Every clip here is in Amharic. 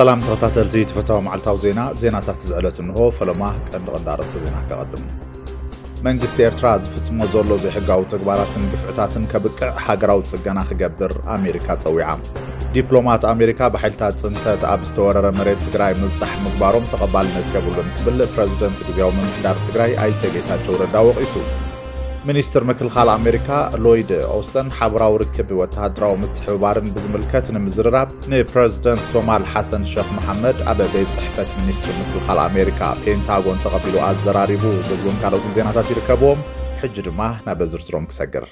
ሰላም ተኸታተልቲ ትፈታዊ መዓልታዊ ዜና ዜናታት ዝዕለት እንሆ ፈለማ ቀንዲ ቀንዲ ኣርእስተ ዜና ከቐድም መንግስቲ ኤርትራ ዝፍጽሞ ዘሎ ዘይሕጋዊ ተግባራትን ግፍዕታትን ከብቅዕ ሃገራዊ ጽገና ክገብር ኣሜሪካ ጸዊዓ ዲፕሎማት ኣሜሪካ ብሓይልታት ጽንተት ኣብ ዝተወረረ መሬት ትግራይ ምብጻሕ ምግባሮም ተቐባልነት የብሉን ክብል ፕረዚደንት ግዜያዊ ምምሕዳር ትግራይ ኣይተ ጌታቸው ረዳ ወቒሱ ሚኒስትር ምክልኻል ኣሜሪካ ሎይድ ኦውስተን ሓበራዊ ርክብ ወተሃደራዊ ምትሕብባርን ብዝምልከት ንምዝርራብ ንፕረዚደንት ሶማል ሓሰን ሸክ መሓመድ ኣብ ቤት ፅሕፈት ሚኒስትር ምክልኻል ኣሜሪካ ፔንታጎን ተቐቢሉ ኣዘራሪቡ ዝብሉን ካልኦትን ዜናታት ይርከብዎም ሕጂ ድማ ናብ ዝርዝሮም ክሰግር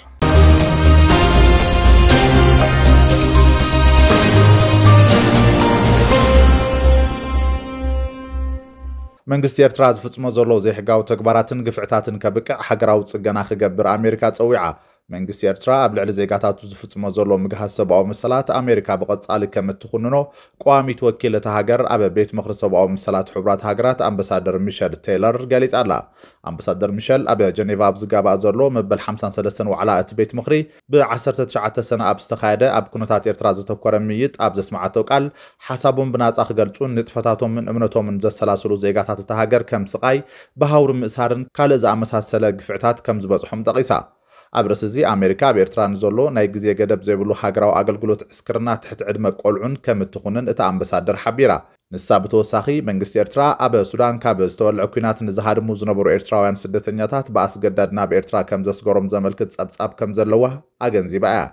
መንግስቲ ኤርትራ ዝፍፅሞ ዘሎ ዘይሕጋዊ ተግባራትን ግፍዕታትን ከብቅዕ ሃገራዊ ጽገና ክገብር ኣሜሪካ ፀዊዓ መንግስቲ ኤርትራ ኣብ ልዕሊ ዜጋታቱ ዝፍፅሞ ዘሎ ምግሃዝ ሰብኣዊ መሰላት ኣሜሪካ ብቐፃሊ ከም እትኽንኖ ቋሚት ወኪል እቲ ሃገር ኣብ ቤት ምክሪ ሰብኣዊ መሰላት ሕቡራት ሃገራት ኣምባሳደር ሚሸል ቴይለር ገሊጻ ኣላ ኣምባሳደር ሚሸል ኣብ ጀኔቫ ኣብ ዝጋባእ ዘሎ መበል 53 ዋዕላ እቲ ቤት ምክሪ ብ19 ሰነ ኣብ ዝተካየደ ኣብ ኩነታት ኤርትራ ዘተኮረ ምይጥ ኣብ ዘስማዓቶ ቃል ሓሳቦም ብናፃ ክገልፁን ንጥፈታቶምን እምነቶምን ዘሰላስሉ ዜጋታት እቲ ሃገር ከም ስቃይ ብሃውሪ ምእሳርን ካልእ ዝኣመሳሰለ ግፍዕታት ከም ዝበፅሖም ጠቂሳ ኣብ ርእሲ እዚ ኣሜሪካ ኣብ ኤርትራ ንዘሎ ናይ ግዜ ገደብ ዘይብሉ ሃገራዊ ኣገልግሎት ዕስክርና ትሕቲ ዕድመ ቆልዑን ከም እትኹንን እቲ ኣምባሳደር ሓቢራ ንሳ ብተወሳኺ መንግስቲ ኤርትራ ኣብ ሱዳን ካብ ዝተወልዐ ኩናት ንዝሃድሙ ዝነበሩ ኤርትራውያን ስደተኛታት ብኣስገዳድ ናብ ኤርትራ ከም ዘስገሮም ዘመልክት ጸብጻብ ከም ዘለዋ ኣገንዚባ እያ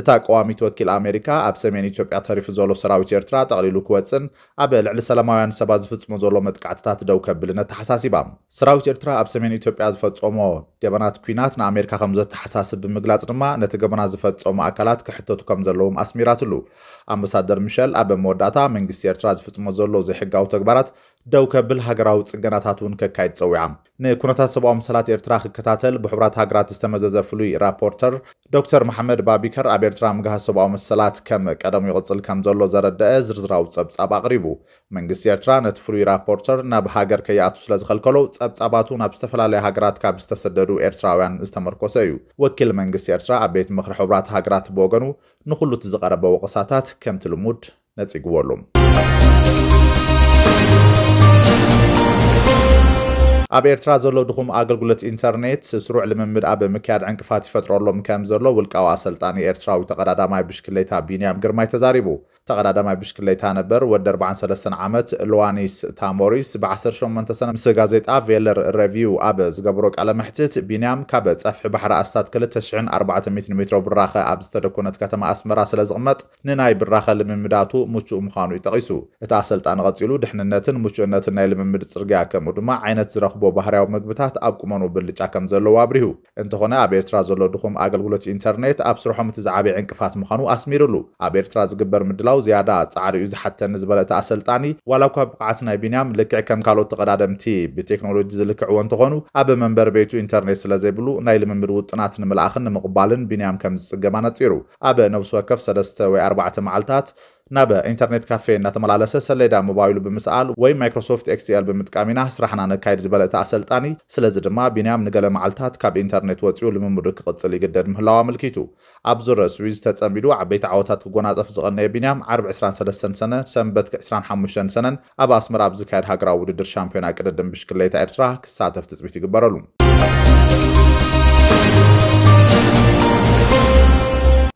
እታ ቀዋሚት ወኪል ኣሜሪካ ኣብ ሰሜን ኢትዮጵያ ተሪፉ ዘሎ ሰራዊት ኤርትራ ጠቕሊሉ ክወፅን ኣብ ልዕሊ ሰላማውያን ሰባት ዝፍፅሞ ዘሎ መጥቃዕትታት ደው ከብልነት ተሓሳሲባ ሰራዊት ኤርትራ ኣብ ሰሜን ኢትዮጵያ ዝፈፀሞ ገበናት ኩናት ንኣሜሪካ ከም ዘተሓሳስብ ብምግላፅ ድማ ነቲ ገበና ዝፈፀሙ ኣካላት ክሕተቱ ከም ዘለዎም ኣስሚራትሉ ኣምባሳደር ምሸል ኣብ መወዳእታ መንግስቲ ኤርትራ ዝፍፅሞ ዘሎ ዘይሕጋዊ ተግባራት ደው ከብል ሃገራዊ ፅገናታት እውን ከካይድ ፀዊዓ ንኩነታት ሰብኣዊ መሰላት ኤርትራ ክከታተል ብሕብራት ሃገራት ዝተመዘዘ ፍሉይ ራፖርተር ዶክተር መሓመድ ባቢከር ኣብ ኤርትራ ምግሃ ሰብኣዊ መሰላት ከም ቀደሙ ይቕፅል ከም ዘሎ ዘረድአ ዝርዝራዊ ፀብጻብ ኣቕሪቡ መንግስቲ ኤርትራ ነቲ ፍሉይ ራፖርተር ናብ ሃገር ከይኣቱ ስለ ዝኸልከሎ ፀብጻባቱ ናብ ዝተፈላለዩ ሃገራት ካብ ዝተሰደዱ ኤርትራውያን ዝተመርኮሰ እዩ ወኪል መንግስቲ ኤርትራ ኣብ ቤት ምክሪ ሕብራት ሃገራት ብወገኑ ንኩሉ እቲ ዝቐረበ ወቕሳታት ከምቲ ልሙድ ነፂግበሉ ኣብ ኤርትራ ዘሎ ድኹም ኣገልግሎት ኢንተርኔት ስሩዕ ልምምድ ኣብ ምክያድ ዕንቅፋት ይፈጥረሎም ከም ዘሎ ውልቃዊ ኣሰልጣኒ ኤርትራዊ ተቀዳዳማይ ብሽክሌታ ቢንያም ግርማይ ተዛሪቡ ተቀዳዳማይ ብሽክሌታ ነበር ወደ 43 ዓመት ሉዋኒስ ታሞሪስ ብ18 ሰነ ምስ ጋዜጣ ቬለር ሬቪው ኣብ ዝገብሮ ቃለ መሕትት ቢንያም ካብ ፀፍሒ ባሕሪ ኣስታት 2400 ሜትሮ ብራኸ ኣብ ዝተደኮነት ከተማ ኣስመራ ስለ ዝቕመጥ ንናይ ብራኸ ልምምዳቱ ምቹእ ምዃኑ እዩ ጠቒሱ እቲ ኣሰልጣን ቀፂሉ ድሕንነትን ምቹእነትን ናይ ልምምድ ፅርግያ ከምኡ ድማ ዓይነት ዝረኽቦ ባህርያዊ ምግብታት ኣብ ቁመኑ ብልጫ ከም ዘለዎ ኣብሪሁ እንተኾነ ኣብ ኤርትራ ዘሎ ድኹም ኣገልግሎት ኢንተርኔት ኣብ ስርሖም እቲ ዝዓበየ ዕንቅፋት ምዃኑ ኣስሚሩሉ ኣብ ኤርትራ ዝግበር ምድላው ብምቕፃው ዝያዳ ፃዕሪኡ ዝሓተኒ ዝበለ እቲ ኣሰልጣኒ ዋላ እኳ ብቕዓት ናይ ቢንያም ልክዕ ከም ካልኦት ተቐዳደምቲ ብቴክኖሎጂ ዝልክዕዎ እንትኾኑ ኣብ መንበር ቤቱ ኢንተርኔት ስለ ዘይብሉ ናይ ልምምድ ውጥናት ንምልኣኽን ንምቕባልን ቢንያም ከም ዝፅገማ ነፂሩ ኣብ ነብሲ ወከፍ ሰለስተ ወይ ኣርባዕተ መዓልትታት እና በኢንተርኔት ካፌ እናተመላለሰ ሰሌዳ ሞባይሉ ብምስኣል ወይ ማይክሮሶፍት ኤክስኤል ብምጥቃሚና ስራሕና ነካይድ ዝበለ ኣሰልጣኒ ስለዚ ድማ ቢንያም ንገለ መዓልትታት ካብ ኢንተርኔት ወፂኡ ልምምዱ ክቕፅል ይግደድ ምህላው ኣመልኪቱ ኣብ ዙረ ስዊዝ ተፀሚዱ ዓበይቲ ዓወታት ክጎናፀፍ ዝቐነየ ቢንያም ዓርብ 23 ሰነ ሰንበት 25 ሰነን ኣብ ኣስመራ ኣብ ዝካየድ ሃገራዊ ውድድር ሻምፒዮና ቅድድም ብሽክሌታ ኤርትራ ክሳተፍ ትፅቢት ይግበረሉ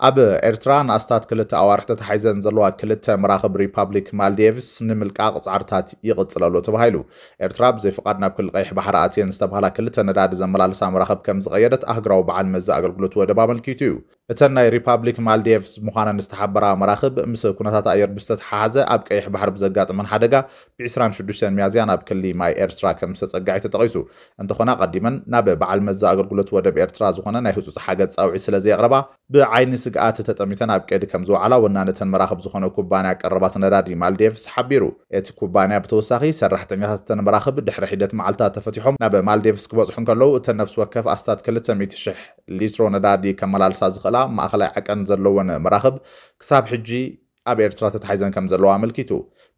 اب ارتران استات كلتا او ارتت حيزن زلوا كلتا مراقب ريبابليك مالديفس نملك اغز عرتات يغد صلالو تبهيلو ارتراب زي فقادنا بكل غيح بحراتين استبهالا كلتا نداد زمالال سامراقب كمز غيادت اهجراو بعن مزا اقل قلوت ودبام الكيتيو اتن ناي ريبابليك مالديفس مخانا نستحبرا مراقب مسا كونتات اير بستت حازة اب كايح بحرب زقات من حدقا بعسران شدوشان ميازيان اب كلي ماي ارترا كمسات اقعي تتغيسو انتو خنا قديما نابي بعالمزة اقل قلت ودب ارترا زخنا نايهوتو تحاقات ساوعي سلازي اغربا ብዓይኒ ስግኣት ተጠሚተን ኣብ ቀዲ ከም ዝውዓላ ወናነተን መራኽብ ዝኾነ ኩባንያ ቀረባት ነዳዲ ማልዴቭስ ሓቢሩ እቲ ኩባንያ ብተወሳኺ ሰራሕተኛታት እተን መራኽብ ድሕሪ ሒደት መዓልታት ተፈቲሖም ናብ ማልዴቭስ ክበፅሑ ከለዉ እተን ነፍሲ ወከፍ ኣስታት 200,000 ሊትሮ ነዳዲ ከመላልሳ ዝኽእላ ማእኸላይ ዓቀን ዘለወን መራኽብ ክሳብ ሕጂ ኣብ ኤርትራ ተታሒዘን ከም ዘለዋ ኣመልኪቱ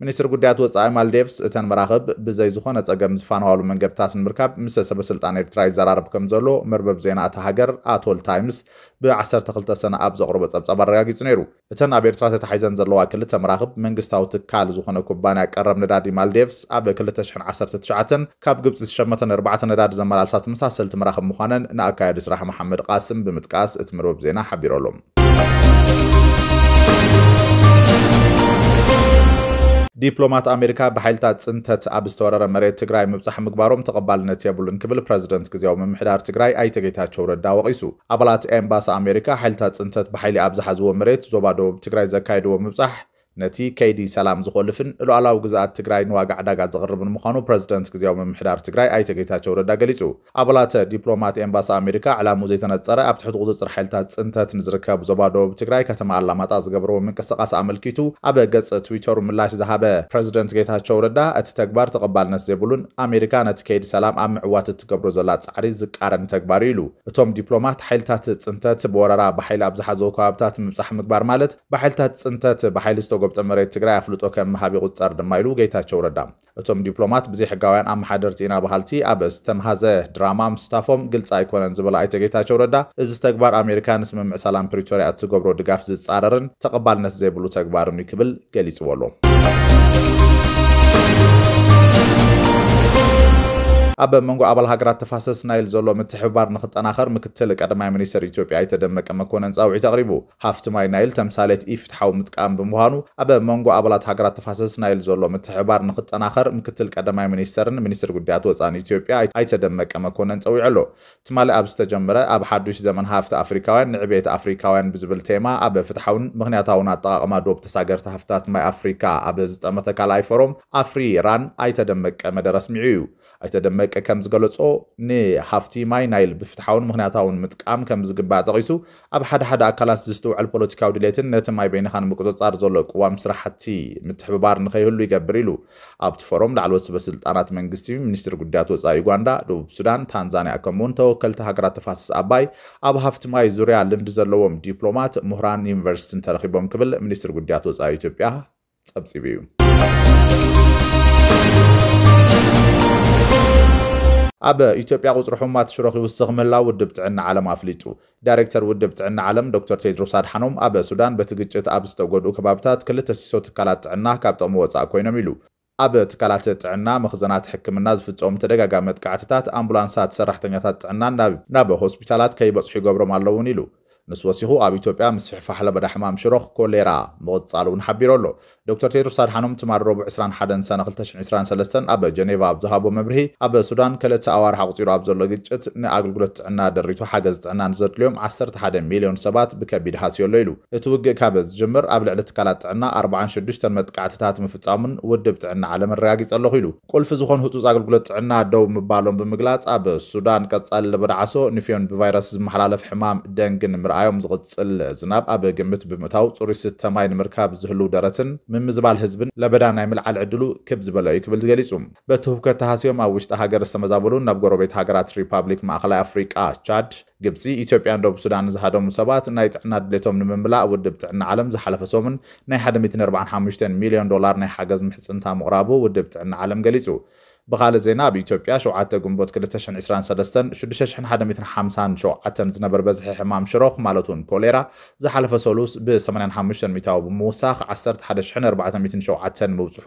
ሚኒስትር ጉዳያት ወፃኢ ማልዴቭስ እተን መራኸብ ብዘይ ዝኾነ ፀገም ዝፋነዋሉ መንገድታት ንምርካብ ምስ ሰበ ስልጣን ኤርትራ ይዘራርብ ከም ዘሎ መርበብ ዜና እቲ ሃገር ኣቶል ታይምስ ብ12 ሰነ ኣብ ዘቕርቦ ፀብጻብ ኣረጋጊፁ ነይሩ እተን ኣብ ኤርትራ ተታሒዘን ዘለዋ ክልተ መራኽብ መንግስታዊ ትካል ዝኾነ ኩባንያ ቀረብ ነዳዲ ማልዴቭስ ኣብ 2019 ካብ ግብፂ ዝሸመተን 4 ነዳዲ ዘመላልሳ ተመሳሰልቲ መራኽብ ምዃነን ንኣካየዲ ስራሕ መሓመድ ቃስም ብምጥቃስ እቲ መርበብ ዜና ሓቢሮሎም ዲፕሎማት ኣሜሪካ ብሓይልታት ፅንተት ኣብ ዝተወረረ መሬት ትግራይ ምብፃሕ ምግባሮም ተቐባልነት የብሉን ክብል ፕረዚደንት ግዜዊ ምምሕዳር ትግራይ ኣይተ ጌታቸው ረዳ ወቒሱ ኣባላት ኤምባሲ ኣሜሪካ ሓይልታት ፅንተት ብሓይሊ ኣብ ዝሓዝዎ መሬት ዞባ ደቡብ ትግራይ ዘካየድዎ ምብፃሕ ነቲ ከይዲ ሰላም ዝኸልፍን ልዕላዊ ግዛኣት ትግራይ ንዋጋ ዕዳጋ ዘቕርብን ምዃኑ ፕረዚደንት ግዜያዊ ምምሕዳር ትግራይ ኣይተ ጌታቸው ረዳ ገሊጹ ኣባላተ ዲፕሎማት ኤምባሲ ኣሜሪካ ዕላሙ ዘይተነፀረ ኣብ ትሕቲ ቁፅፅር ሓይልታት ፅንተት ንዝርከብ ዞባ ደቡብ ትግራይ ከተማ ኣላማጣ ዝገብርዎ ምንቅስቓስ ኣመልኪቱ ኣብ ገጽ ትዊተሩ ምላሽ ዝሃበ ፕረዚደንት ጌታቸው ረዳ እቲ ተግባር ተቐባልነት ዘይብሉን ኣሜሪካ ነቲ ከይዲ ሰላም ኣብ ምዕዋት እትገብሮ ዘላ ጻዕሪ ዝቃረን ተግባር ኢሉ እቶም ዲፕሎማት ሓይልታት ፅንተት ብወረራ ብሓይሊ ኣብ ዝሓዘው ከባብታት ምብፃሕ ምግባር ማለት ብሓይልታት ፅንተት ብሓይሊ ጎብ መሬት ትግራይ ኣፍልጦ ከም መሃብ ይቁፀር ድማ ኢሉ ጌታቸው ረዳ እቶም ዲፕሎማት ብዘይ ሕጋውያን ኣመሓደርቲ ኢና ባህልቲ ኣብ ዝተምሃዘ ድራማ ምስታፎም ግልፂ ኣይኮነን ዝበላ ኣይተ ጌታቸው ረዳ እዚ ተግባር ኣሜሪካ ንስምምዕ ሰላም ፕሪቶርያ እትገብሮ ድጋፍ ዝፃረርን ተቐባልነት ዘይብሉ ተግባርን እዩ ክብል ገሊፅዎ ኣሎ ኣብ መንጎ ኣባል ሃገራት ተፋሰስ ናይል ዘሎ ምትሕብባር ንክጠናኸር ምክትል ቀዳማይ ሚኒስትር ኢትዮጵያ የተደመቀ መኮነን ፃውዒት ኣቕሪቡ ሃፍቲ ማይ ናይል ተምሳሌት ኢፍትሓዊ ምጥቃም ብምዃኑ ኣብ መንጎ ኣባላት ሃገራት ተፋሰስ ናይል ዘሎ ምትሕብባር ንክጠናኸር ምክትል ቀዳማይ ሚኒስተርን ሚኒስትር ጉዳያት ወፃን ኢትዮጵያ ኣይተደመቀ መኮነን ፀዊዑ ኣሎ ትማሊ ኣብ ዝተጀመረ ኣብ ሓዱሽ ዘመን ሃፍቲ ኣፍሪካውያን ንዕብየት ኣፍሪካውያን ብዝብል ቴማ ኣብ ፍትሓውን ምክንያታውን ኣጠቃቅማ ዶብ ተሳገርቲ ሃፍታት ማይ ኣፍሪካ ኣብ ዝጠመተ ካልኣይ ፈሮም ራን ኣይተደመቀ መደረ ኣስሚዑ እዩ ኣይተ ደመቀ ከም ዝገለጾ ንሃፍቲ ማይ ናይል ብፍትሓውን ምክንያታውን ምጥቃም ከም ዝግባእ ጠቂሱ ኣብ ሓደ ሓደ ኣካላት ዝዝትውዕል ፖለቲካዊ ድሌትን ነቲ ማይ በይንኻ ንምቁፅፃር ዘሎ ቅዋም ስራሕቲ ምትሕብባር ንኸይህሉ ይገብር ኢሉ ኣብቲ ፎሮም ላዕለወት ስበስልጣናት መንግስቲ ሚኒስትሪ ጉዳያት ወፃኢ ዩጋንዳ ደቡብ ሱዳን ታንዛንያ ከምኡውን ተወከልቲ ሃገራት ተፋሰስ ኣባይ ኣብ ሃፍቲ ማይ ዙርያ ልምዲ ዘለዎም ዲፕሎማት ምሁራን ዩኒቨርሲቲን ተረኪቦም ክብል ሚኒስትሪ ጉዳያት ወፃኢ ኢትዮጵያ ጸብጺቡ እዩ ኣብ ኢትዮጵያ ቁፅሪ ሕሙማት ሽሮኺ ውስኽ ምህላው ውድብ ጥዕና ዓለም ኣፍሊጡ ዳይረክተር ውድብ ጥዕና ዓለም ዶክተር ቴድሮስ ኣድሓኖም ኣብ ሱዳን በቲ ግጭት ኣብ ዝተጎድኡ ከባብታት ክልተ ሲሶ ትካላት ጥዕና ካብ ጥቕሚ ወፃእ ኮይኖም ኢሉ ኣብ ትካላት ጥዕና መኽዘናት ሕክምና ዝፍፀሙ ተደጋጋሚ መጥቃዕትታት ኣምቡላንሳት ሰራሕተኛታት ጥዕና ናብ ሆስፒታላት ከይበፅሑ ይገብሮም ኣለውን ኢሉ ምስ ወሲኹ ኣብ ኢትዮጵያ ምስፍሕፋሕ ለበዳ ሕማም ሽሮኽ ኮሌራ ምቕፃል እውን ሓቢሩ ኣሎ ዶክተር ቴድሮስ ኣድሓኖም ትማል ረቡዕ 21 ሰነ 223 ኣብ ጀኔቫ ኣብ ዝሃቦ መብርሂ ኣብ ሱዳን ክልተ ኣዋርሓ ቁፂሩ ኣብ ዘሎ ግጭት ንኣገልግሎት ጥዕና ደሪቱ ሓገዝ ጥዕና ንዘድልዮም 11 ሚልዮን ሰባት ብከቢድ ሃስዮሎ ኢሉ እቲ ውግእ ካብ ዝጅምር ኣብ ልዕሊ ትካላት ጥዕና 46 መጥቃዕትታት ምፍፃሙን ውድብ ጥዕና ዓለም ኣረጋጊጸ ኣለኹ ኢሉ ቁልፊ ዝኾኑ ህፁፅ ኣገልግሎት ጥዕና ደው ምባሎም ብምግላፅ ኣብ ሱዳን ቀጻሊ በዳዓሶ ንፍዮን ብቫይረስ ዝመሓላለፍ ሕማም ደንግን ምርኣዮም ዝቕፅል ዝናብ ኣብ ግምት ብምእታው ፅሩይ ስተማይ ንምርካብ ዝህልው ደረትን ምምዝባል ህዝብን ለበዳ ናይ ምልዓል ዕድሉ ክብ ዝበለ እዩ ክብል ገሊጹ በቲ ህውከት ተሃስዮም ኣብ ውሽጢ ሃገር ዝተመዛበሉን ናብ ጎረቤት ሃገራት ሪፓብሊክ ማእኸላይ ኣፍሪቃ ቻድ ግብፂ ኢትዮጵያን ደቡብ ሱዳን ዝሃደሙ ሰባት ናይ ጥዕና ድሌቶም ንምምላእ ውድብ ጥዕና ዓለም ዝሓለፈ ሰሙን ናይ 145 ሚልዮን ዶላር ናይ ሓገዝ ምሕፅንታ ምቕራቡ ውድብ ጥዕና ዓለም ገሊጹ ብኻልእ ዜና ብኢትዮጵያ 7 ጉንቦት 223 657 ዝነበረ በዝሒ ሕማም ሽሮኽ ማለት እውን ኮሌራ ዝሓለፈ ሰሉስ ብ85 ሚታዊ ብምውሳኽ 11407 ምብፅሑ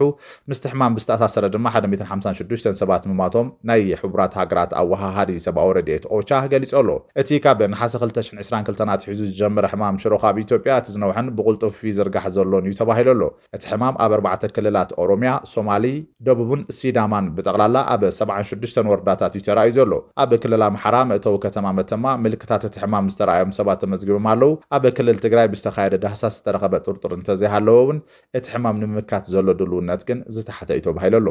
ምስቲ ሕማም ብዝተኣሳሰረ ድማ 156 ሰባት ምማቶም ናይ ሕቡራት ሃገራት ኣወሃሃዲ ሰብኣዊ ረድኤት ኦቻ ገሊጹ ኣሎ እቲ ካብ ንሓሰ 222 ኣትሒዙ ዝጀመረ ሕማም ሽሮኽ ኣብ ኢትዮጵያ እቲ ዝነውሕን ብቁልጡፍ ዝርጋሕ ዘሎን እዩ ተባሂሉ ኣሎ እቲ ሕማም ኣብ ኣርባዕተ ክልላት ኦሮምያ ሶማሊ ደቡብን ሲዳማን ብጠቕላላ ኣብ 76 ወረዳታት እዩ ተራእዩ ዘሎ ኣብ ክልል ኣምሓራ መእተዊ ከተማ መተማ ምልክታት እቲ ሕማም ዝተረኣዮም ሰባት ተመዝጊቦም ኣለው ኣብ ክልል ትግራይ ብዝተካየደ ዳህሳስ ዝተረኸበ ጥርጡር እንተዘይሃለወ እውን እቲ ሕማም ንምምካት ዘሎ ድልውነት ግን ዝተሓተ እዩ ተባሂሉ ኣሎ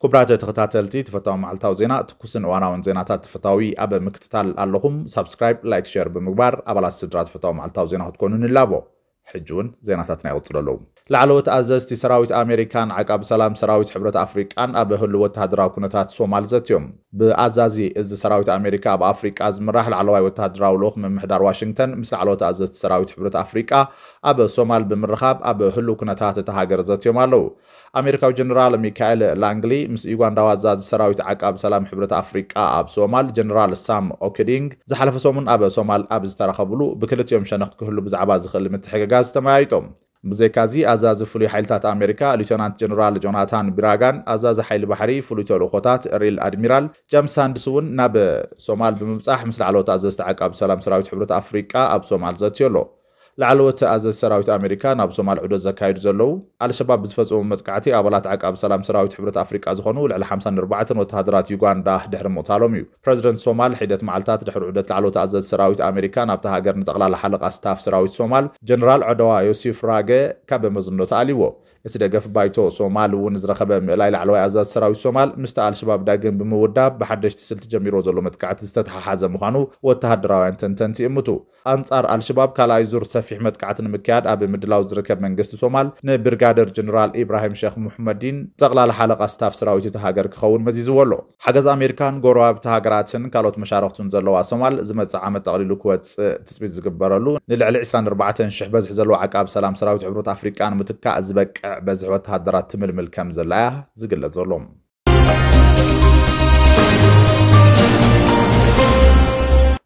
ክቡራት ተኸታተልቲ ተፈታዊ መዓልታዊ ዜና ትኩስን እዋናውን ዜናታት ተፈታዊ ኣብ ምክትታል ኣለኹም ሳብስክራይብ ላይክ ሸር ብምግባር ኣባላት ስድራ ተፈታዊ መዓልታዊ ዜና ክትኮኑ ንላቦ ሕጂ እውን ዜናታትና ይቕፅሉ ኣለዉ ላዕለወት ኣዘዝቲ ሰራዊት ኣሜሪካን ዓቃብ ሰላም ሰራዊት ሕብረት ኣፍሪቃን ኣብ ህሉ ወተሃደራዊ ኩነታት ሶማል ዘትዮም ብኣዛዚ እዚ ሰራዊት ኣሜሪካ ኣብ ኣፍሪቃ ዝምራሕ ላዕለዋይ ወተሃደራዊ ልኡኽ ምምሕዳር ዋሽንግተን ምስ ላዕለወት ኣዘዝቲ ሰራዊት ሕብረት ኣፍሪቃ ኣብ ሶማል ብምርኻብ ኣብ ህሉ ኩነታት እቲ ሃገር ዘትዮም ኣለዉ ኣሜሪካዊ ጀነራል ሚካኤል ላንግሊ ምስ ዩጋንዳዊ ኣዛዚ ሰራዊት ዓቃብ ሰላም ሕብረት ኣፍሪቃ ኣብ ሶማል ጀነራል ሳም ኦኬዲንግ ዝሓለፈ ሰሙን ኣብ ሶማል ኣብ ዝተረኸብሉ ብክልቲኦም ሸነኽ ክህሉ ብዛዕባ ዝኽእል ምትሕግጋዝ ተመያይጦም بزيكازي أزاز فلي حيلتات أمريكا ليتونانت جنرال جوناثان براغان أزاز حيل بحري فلوتو لخوتات ريل أدميرال جام ساندسون ناب سومال بمبصاح مثل علوت أزاز تعقب سلام سراويت حبرة أفريقيا أب سومال زتيولو ላዕለወቲ ኣዘዝ ሰራዊት ኣሜሪካ ናብ ሶማል ዑዶ ዘካይዱ ዘለዉ ኣልሸባብ ብዝፈጽሙ መጥቃዕቲ ኣባላት ዓቃብ ሰላም ሰራዊት ሕብረት ኣፍሪቃ ዝኾኑ ልዕሊ 54 ወተሃደራት ዩጋንዳ ድሕሪ ምቕታሎም እዩ ፕረዚደንት ሶማል ሒደት መዓልታት ድሕሪ ዑደት ላዕለወቲ ኣዘዝ ሰራዊት ኣሜሪካ ናብቲ ሃገር ንጠቕላላ ሓለቓ ስታፍ ሰራዊት ሶማል ጀነራል ዕደዋ ዮሲፍ ራገ ካብ መዝኖ ተኣልይዎ እቲ ደገፍ ባይቶ ሶማል እውን ዝረኸበ ምእላይ ላዕለዋይ ኣዛዝ ሰራዊት ሶማል ምስቲ ኣልሸባብ ዳግም ብምውዳብ ብሓደሽቲ ስልቲ ጀሚሮ ዘሎ መጥቃዕቲ ዝተተሓሓዘ ምዃኑ ወተሃደራውያን ተንተንቲ ይእምቱ ኣንጻር ኣልሸባብ ካልኣይ ዙር ሰፊ ሰፊሕ መጥቃዕቲ ንምክያድ ኣብ ምድላው ዝርከብ መንግስቲ ሶማል ንብርጋደር ጀነራል ኢብራሂም ሸክ ሙሕመዲን ጠቕላሊ ሓለቓ ስታፍ ሰራዊት እቲ ሃገር ክኸውን መዚዝዎ ኣሎ ሓገዝ ኣሜሪካን ጎረባብቲ ሃገራትን ካልኦት መሻርክቱን ዘለዋ ሶማል ዝመፅእ ዓመት ጠቕሊሉ ክወፅእ ትፅቢት ዝግበረሉ ንልዕሊ 24000 በዝሒ ዘለዎ ዓቃብ ሰላም ሰራዊት ሕብረት ኣፍሪቃ ንምትካእ ዝበቅዕ በዝሒ ወተሃደራት ትምልምል ከም ዘላ እያ ዝግለጽ ዘሎ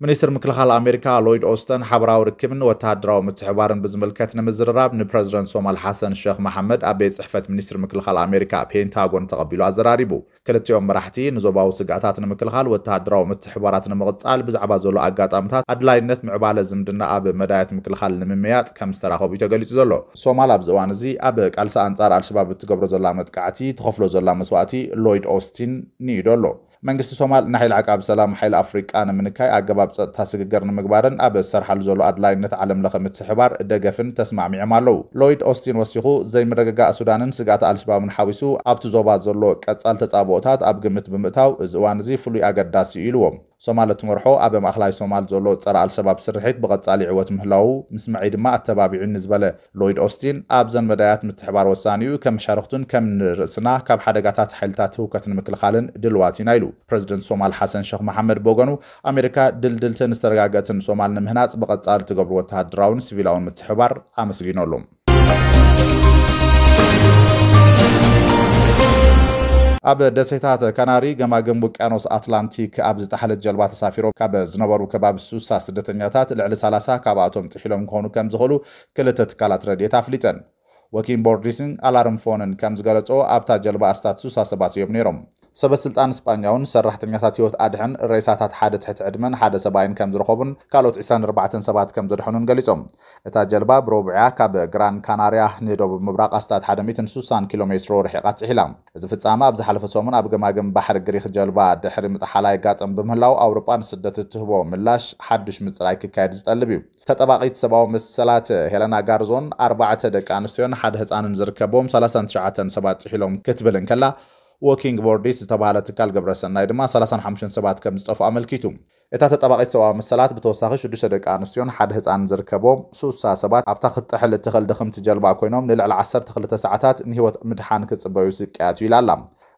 ሚኒስትር ምክልኻል ኣሜሪካ ሎይድ ኦስተን ሓበራዊ ርክብን ወተሃደራዊ ምትሕባርን ብዝምልከት ንምዝርራብ ንፕረዚደንት ሶማል ሓሰን ሸክ መሓመድ ኣብ ቤት ፅሕፈት ሚኒስትር ምክልኻል ኣሜሪካ ፔንታጎን ተቐቢሉ ኣዘራሪቡ ክልቲኦም መራሕቲ ንዞባዊ ስጋኣታት ንምክልኻል ወተሃደራዊ ምትሕበራት ንምቕፃል ብዛዕባ ዘሎ ኣጋጣሚታት ኣድላይነት ምዕባለ ዝምድና ኣብ መዳያት ምክልኻል ንምምያጥ ከም ዝተራኸቡ እዩ ተገሊጹ ዘሎ ሶማል ኣብዚ እዋን እዚ ኣብ ቃልሲ ኣንጻር ኣልሸባብ እትገብሮ ዘላ መጥቃዕቲ ትኸፍሎ ዘላ መስዋእቲ ሎይድ ኦስቲን ንኢዶ ኣሎ መንግስቲ ሶማል ንሓይሊ ዓቃብ ሰላም ሓይሊ ኣፍሪቃ ንምንካይ ኣገባብ ፀጥታ ስግግር ንምግባርን ኣብ ዝሰርሓሉ ዘሎ ኣድላይነት ዓለም ለኸ ምትሕባር ደገፍን ተስማዕሚዖም ኣለው ሎይድ ኦስቲን ወሲኹ ዘይምርግጋእ ሱዳንን ስጋት ኣልሽባብን ሓዊሱ ኣብቲ ዞባ ዘሎ ቀጻል ተጻብኦታት ኣብ ግምት ብምእታው እዚ እዋን እዚ ፍሉይ ኣገዳሲ እዩ ኢልዎም ሶማል እትመርሖ ኣብ ማእኸላይ ሶማል ዘሎ ፀረ ኣልሸባብ ስርሒት ብቐጻሊ ዕወት ምህላው ምስምዐይ ድማ ኣተባቢዑን ዝበለ ሎይድ ኦስቲን ኣብዘን መዳያት ምትሕባር ወሳኒ እዩ ከም መሻርክቱን ከም ንርእስና ካብ ሓደጋታት ሓይልታት ህውከት ንምክልኻልን ድልዋት ኢና ኢሉ ፕሬዚደንት ሶማል ሓሰን ሸክ መሓመድ በጎኑ ኣሜሪካ ድልድልትን ዝተረጋገፅን ሶማል ንምህናፅ ብቐጻሊ ትገብሩ ወተሃድራውን ሲቪላውን ምትሕባር ኣመስጊኖሉ ኣብ ደሴታት ካናሪ ገማግም ውቅያኖስ ኣትላንቲክ ኣብ ዝተሓለት ጀልባ ተሳፊሮም ካብ ዝነበሩ ከባቢ ስሳ ስደተኛታት ልዕሊ 30 ካብኣቶም ጥሒሎም ክኾኑ ከም ዝኽእሉ ክልተ ትካላት ረድኤት ኣፍሊጠን ወኪን ቦርዲስን ኣላርም ፎንን ከም ዝገለጾ ኣብታ ጀልባ ኣስታት ስሳ ሰባት እዮም ነይሮም ሰበስልጣን እስጳኛውን ሰራሕተኛታት ሂወት ኣድሕን ሬሳታት ሓደ ትሕቲ ዕድመን ሓደ ሰብኣይን ከም ዝረኸቡን ካልኦት 24 ሰባት ከም ዝድሕኑን ገሊፆም እታ ጀልባ ብረብዕያ ካብ ግራን ካናርያ ንደቡብ ምብራቅ ኣስታት 160 ኪሎ ሜትሮ ርሒቓ ትዕላ እዚ ፍጻመ ኣብ ዝሓለፈ ሰሙን ኣብ ገማግም ባሕሪ ግሪክ ጀልባ ድሕሪ ምጥሓላይ ጋጥም ብምህላው ኣውሮጳ ንስደት እትህቦ ምላሽ ሓዱሽ ምፅራይ ክካየድ ዝጠልብ እዩ ተጠባቂት ሰብዊ መሰላት ሄለና ጋርዞን ኣርባዕተ ደቂ ኣንስትዮን ሓደ ህፃንን ዝርከቦም 39 ሰባት ጥሒሎም ክትብልን ከላ working boardies ዝተባህለ ትካል ግብረ ሰናይ ድማ 35 ሰባት ከም ዝጠፍኡ ኣመልኪቱ እታ ተጠባቂት ሰብኣዊ መሰላት ብተወሳኺ 6 ደቂ ኣንስትዮን ሓደ ህፃን ዝርከቦም 60 ሰባት ኣብታ ክትጥሕል እትኽእል ድኽምቲ ጀልባ ኮይኖም ንልዕሊ 12 ሰዓታት ንሂወት ምድሓን ክፅበዩ ስቅያት እዩ ኢላ ኣላ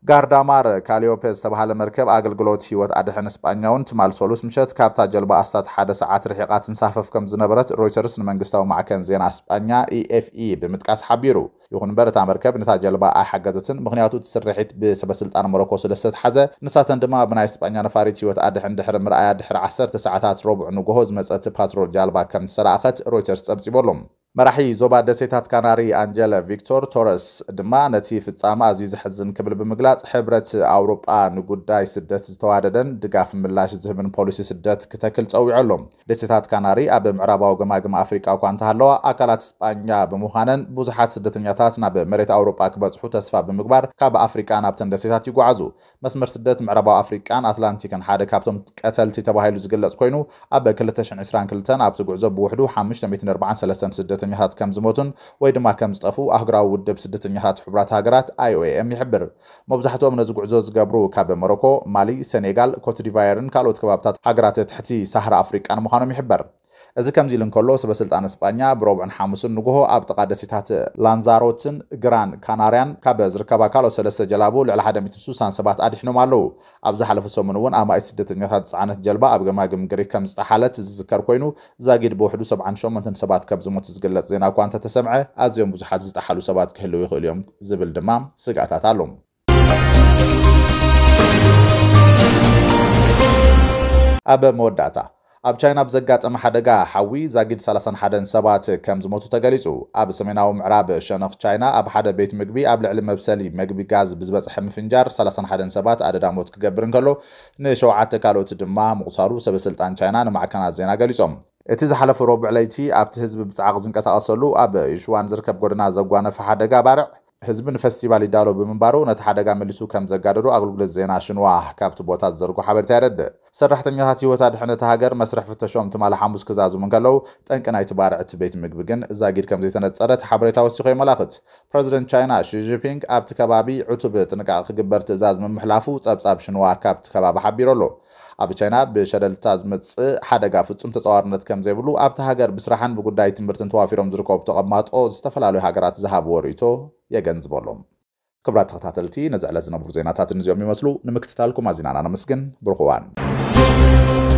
ጋርዳማር ካልዮፔዝ ዝተባሃለ መርከብ ኣገልግሎት ሂወት ኣድሕን እስጳኛውን ትማል ሰሉስ ምሸት ካብታ ጀልባ ኣስታት ሓደ ሰዓት ርሒቓ ትንሳፈፍ ከም ዝነበረት ሮይተርስ ንመንግስታዊ ማዕከን ዜና እስጳኛ ኢኤፍኢ e e ብምጥቃስ ሓቢሩ ይኹን እምበር እታ መርከብ ነታ ጀልባ ኣይሓገዘትን ምክንያቱ ትስርሒት ስርሒት ብሰበስልጣን ሞሮኮ ስለዝተተሓዘ ንሳተን ድማ ብናይ እስጳኛ ነፋሪት ሂወት ኣድሕን ድሕሪ ምርኣያ ድሕሪ 1ሰተ ሰዓታት ረቡዕ ንጎሆ ዝመፀቲ ፓትሮል ጃልባ ከም ዝሰራእኸት ሮይተርስ ጸብፂበሎም መራሒ ዞባ ደሴታት ካናሪ ኣንጀለ ቪክቶር ቶረስ ድማ ነቲ ፍጻመ ኣዝዩ ዝሕዝን ክብል ብምግላጽ ሕብረት ኣውሮጳ ንጉዳይ ስደት ዝተዋደደን ድጋፍ ምላሽ ዝህብን ፖሊሲ ስደት ክተክል ፀዊዑ ኣሎ ደሴታት ካናሪ ኣብ ምዕራባዊ ገማግም ኣፍሪቃ እኳ እንተሃለዋ ኣካላት እስጳኛ ብምዃነን ብዙሓት ስደተኛታት ናብ መሬት ኣውሮጳ ክበፅሑ ተስፋ ብምግባር ካብ ኣፍሪቃ ናብተን ደሴታት ይጓዓዙ መስመር ስደት ምዕራባዊ ኣፍሪቃን ኣትላንቲክን ሓደ ካብቶም ቀተልቲ ተባሂሉ ዝግለጽ ኮይኑ ኣብ 222 ኣብቲ ጉዕዞ ብውሕዱ 543 ስደት ስደተኛታት ከም ዝሞቱን ወይ ድማ ከም ዝጠፉ ኣህጉራዊ ውድብ ስደተኛታት ሕቡራት ሃገራት ኣይኦኤም ይሕብር መብዛሕትኦም ነዚ ጉዕዞ ዝገብሩ ካብ ሞሮኮ ማሊ ሴኔጋል ኮትዲቫየርን ካልኦት ከባብታት ሃገራት ትሕቲ ሳሕራ ኣፍሪቃን ምዃኖም ይሕበር እዚ ከምዚ ኢሉ እንከሎ ሰበስልጣን እስጳኛ ብሮብዕን ሓሙስን ንግሆ ኣብ ጥቓ ደሴታት ላንዛሮትን ግራን ካናርያን ካብ ዝርከባ ካልኦት ሰለስተ ጀላቡ ልዕሊ 160 ሰባት ኣድሕኖም ኣለው ኣብ ዝሓለፈ ሰሙን እውን ኣማኢት ስደተኛታት ዝፃዓነት ጀልባ ኣብ ገማግም ግሪክ ከም ዝተሓለት ዝዝከር ኮይኑ ዛጊድ ብውሕዱ 78 ሰባት ከም ዝሞቱ ዝገለጽ ዜና እኳ እንተተሰምዐ ኣዝዮም ብዙሓት ዝጠሓሉ ሰባት ክህልው ይኽእል እዮም ዝብል ድማ ስጋታት ኣሎ ኣብ መወዳእታ ኣብ ቻይና ብዘጋጠመ ሓደጋ ሓዊ ዛጊድ 31 ሰባት ከም ዝሞቱ ተገሊጹ ኣብ ሰሜናዊ ምዕራብ ሸነኽ ቻይና ኣብ ሓደ ቤት ምግቢ ኣብ ልዕሊ መብሰሊ መግቢ ጋዝ ብዝበፅሐ ምፍንጃር 31 ሰባት ኣደዳ ሞት ክገብር እንከሎ ንሸውዓተ ካልኦት ድማ ምቑሳሩ ሰበስልጣን ቻይና ንማዕከናት ዜና ገሊፆም እቲ ዝሓለፈ ረቡዕ ለይቲ ኣብቲ ህዝቢ ብፅዓቕ ዝንቀሳቐሰሉ ኣብ ይሽዋን ዝርከብ ጎደና ዘጓነፈ ሓደጋ ባርዕ ህዝብን ፈስቲቫል ይዳሎ ብምንባሩ ነቲ ሓደጋ መሊሱ ከም ዘጋደዶ ኣገልግሎት ዜና ሽንዋ ካብቲ ቦታ ዝዘርጉ ሓበሬታ የረድእ ሰራሕተኛታት ሂወት ኣድሕነት ሃገር መስርሕ ፍተሾም ትማል ሓሙስ ክዛዝሙ ከለው ጠንቂ ናይቲ ባርዕቲ ቤት ምግቢ ግን እዛጊድ ከም ዘይተነፀረት ሓበሬታ ወሲኮ የመላኽት ፕረዚደንት ቻይና ሺጂፒንግ ኣብቲ ከባቢ ዕቱብ ጥንቃቂ ክግበር ትእዛዝ ምምሕላፉ ጸብጻብ ሽንዋ ካብቲ ከባቢ ሓቢሩ ኣሎ ኣብ ቻይና ብሸለልታ ዝመፅእ ሓደጋ ፍፁም ተፀዋርነት ከም ዘይብሉ ኣብቲ ሃገር ብስራሕን ብጉዳይ ትምህርትን ተዋፊሮም ዝርከቡ ተቐማጦ ዝተፈላለዩ ሃገራት ዝሃብዎ ርእቶ የገንዝበሎም ክብራት ተኸታተልቲ ነዚ ዕለት ዝነብሩ ዜናታት ንዚኦም ይመስሉ ንምክትታልኩም ኣዚናና ነመስግን ብርኹዋን